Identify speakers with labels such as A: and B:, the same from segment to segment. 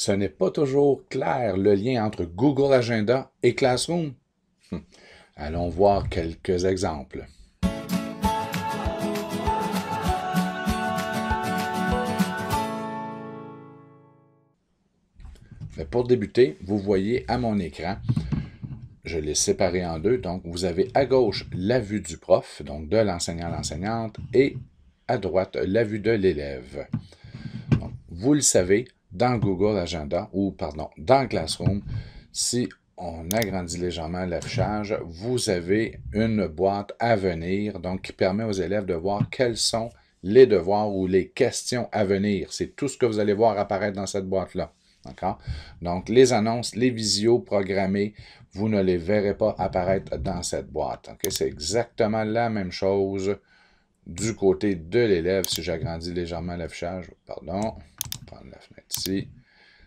A: ce n'est pas toujours clair le lien entre Google Agenda et Classroom. Hum. Allons voir quelques exemples. Mais pour débuter, vous voyez à mon écran, je l'ai séparé en deux, donc vous avez à gauche la vue du prof, donc de l'enseignant-l'enseignante, à et à droite la vue de l'élève. Vous le savez, dans Google Agenda ou, pardon, dans Classroom, si on agrandit légèrement l'affichage, vous avez une boîte à venir, donc qui permet aux élèves de voir quels sont les devoirs ou les questions à venir. C'est tout ce que vous allez voir apparaître dans cette boîte-là. Donc, les annonces, les visios programmés, vous ne les verrez pas apparaître dans cette boîte. C'est exactement la même chose du côté de l'élève. Si j'agrandis légèrement l'affichage, pardon, prendre la fenêtre ici.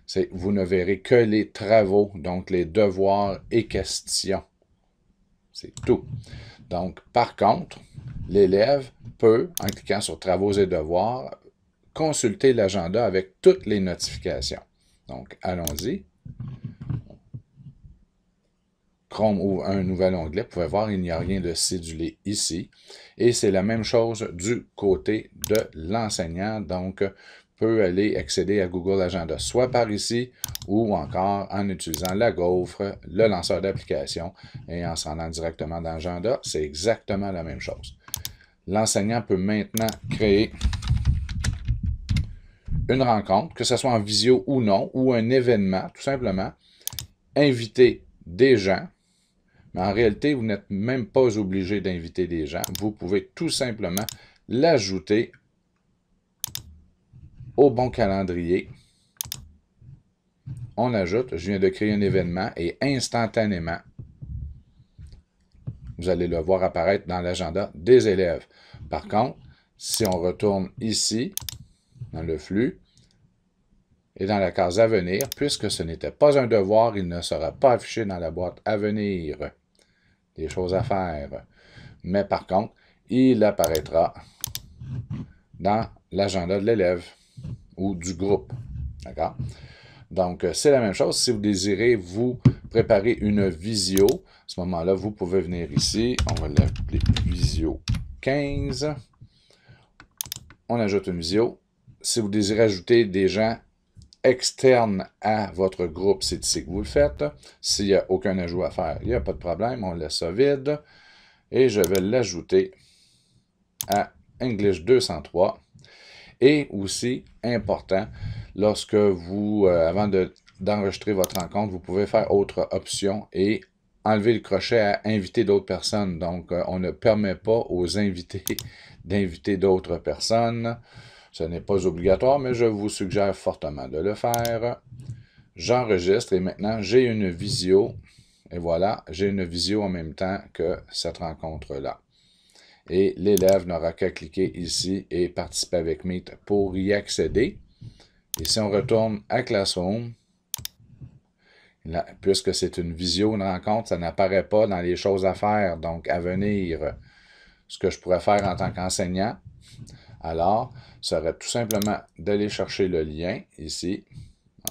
A: C'est vous ne verrez que les travaux, donc les devoirs et questions. C'est tout. Donc, par contre, l'élève peut, en cliquant sur travaux et devoirs, consulter l'agenda avec toutes les notifications. Donc, allons-y. Chrome ouvre un nouvel onglet. Vous pouvez voir, il n'y a rien de cédulé ici. Et c'est la même chose du côté de l'enseignant. Donc, peut aller accéder à Google Agenda, soit par ici ou encore en utilisant la gaufre, le lanceur d'application et en s'en allant directement dans Agenda. C'est exactement la même chose. L'enseignant peut maintenant créer une rencontre, que ce soit en visio ou non, ou un événement, tout simplement, inviter des gens, mais en réalité, vous n'êtes même pas obligé d'inviter des gens. Vous pouvez tout simplement l'ajouter au bon calendrier. On ajoute, je viens de créer un événement et instantanément, vous allez le voir apparaître dans l'agenda des élèves. Par contre, si on retourne ici, dans le flux, et dans la case à venir, puisque ce n'était pas un devoir, il ne sera pas affiché dans la boîte à venir. Des choses à faire. Mais par contre, il apparaîtra dans l'agenda de l'élève ou du groupe. D'accord? Donc, euh, c'est la même chose. Si vous désirez vous préparer une visio, à ce moment-là, vous pouvez venir ici. On va l'appeler visio 15. On ajoute une visio. Si vous désirez ajouter des gens externes à votre groupe, c'est ici que vous le faites. S'il n'y a aucun ajout à faire, il n'y a pas de problème, on laisse ça vide. Et je vais l'ajouter à English 203. Et aussi, important, lorsque vous, euh, avant d'enregistrer votre rencontre, vous pouvez faire autre option et enlever le crochet à inviter d'autres personnes. Donc, euh, on ne permet pas aux invités d'inviter d'autres personnes. Ce n'est pas obligatoire, mais je vous suggère fortement de le faire. J'enregistre et maintenant, j'ai une visio. Et voilà, j'ai une visio en même temps que cette rencontre-là et l'élève n'aura qu'à cliquer ici et participer avec Meet pour y accéder. Et si on retourne à Classroom, puisque c'est une visio, une rencontre, ça n'apparaît pas dans les choses à faire, donc à venir, ce que je pourrais faire en tant qu'enseignant, alors, serait tout simplement d'aller chercher le lien ici.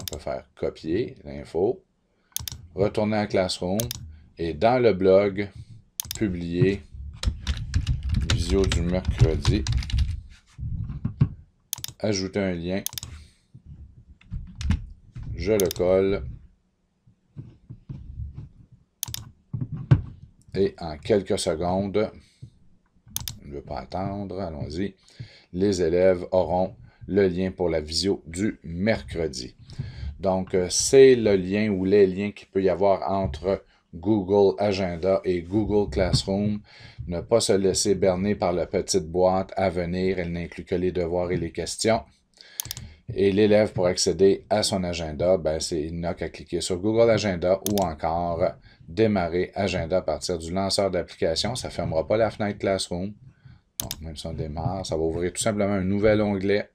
A: On peut faire copier l'info, retourner à Classroom et dans le blog, publier du mercredi. Ajouter un lien. Je le colle. Et en quelques secondes, ne veut pas attendre, allons-y, les élèves auront le lien pour la visio du mercredi. Donc, euh, c'est le lien ou les liens qu'il peut y avoir entre Google Agenda et Google Classroom ne pas se laisser berner par la petite boîte à venir, elle n'inclut que les devoirs et les questions. Et l'élève, pour accéder à son agenda, ben, il n'a qu'à cliquer sur Google Agenda ou encore démarrer agenda à partir du lanceur d'application. Ça ne fermera pas la fenêtre Classroom. Donc, même si on démarre, ça va ouvrir tout simplement un nouvel onglet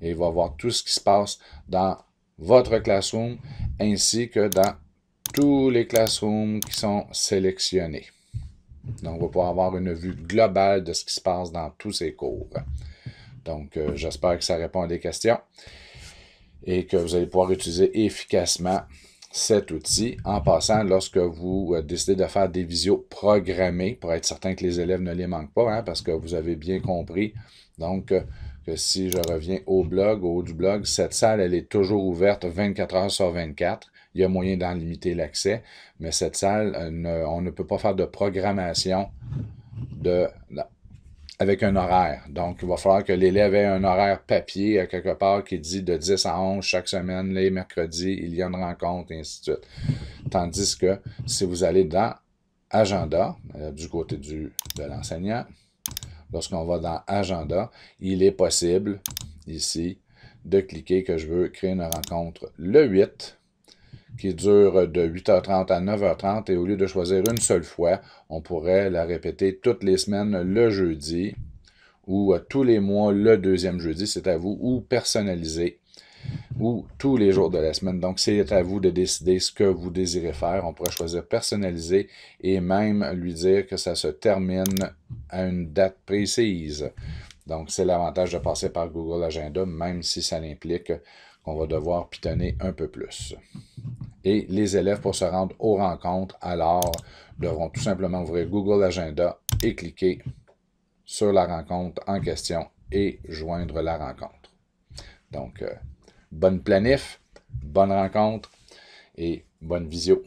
A: et il va voir tout ce qui se passe dans votre Classroom ainsi que dans tous les Classrooms qui sont sélectionnés. Donc, on va pouvoir avoir une vue globale de ce qui se passe dans tous ces cours. Donc, euh, j'espère que ça répond à des questions et que vous allez pouvoir utiliser efficacement cet outil. En passant, lorsque vous euh, décidez de faire des visios programmées, pour être certain que les élèves ne les manquent pas, hein, parce que vous avez bien compris, donc, euh, que si je reviens au blog, au haut du blog, cette salle, elle est toujours ouverte 24 heures sur 24 il y a moyen d'en limiter l'accès, mais cette salle, euh, on ne peut pas faire de programmation avec un horaire. Donc, il va falloir que l'élève ait un horaire papier à euh, quelque part qui dit de 10 à 11 chaque semaine, les mercredis, il y a une rencontre, et ainsi de suite. Tandis que si vous allez dans Agenda, euh, du côté de l'enseignant, lorsqu'on va dans Agenda, il est possible ici de cliquer que je veux créer une rencontre le 8 qui dure de 8h30 à 9h30 et au lieu de choisir une seule fois, on pourrait la répéter toutes les semaines le jeudi ou euh, tous les mois le deuxième jeudi, c'est à vous, ou personnaliser ou tous les jours de la semaine. Donc, c'est à vous de décider ce que vous désirez faire. On pourrait choisir personnaliser et même lui dire que ça se termine à une date précise. Donc, c'est l'avantage de passer par Google Agenda, même si ça implique qu'on va devoir pitonner un peu plus et les élèves pour se rendre aux rencontres alors devront tout simplement ouvrir Google Agenda et cliquer sur la rencontre en question et joindre la rencontre. Donc, euh, bonne planif, bonne rencontre et bonne visio.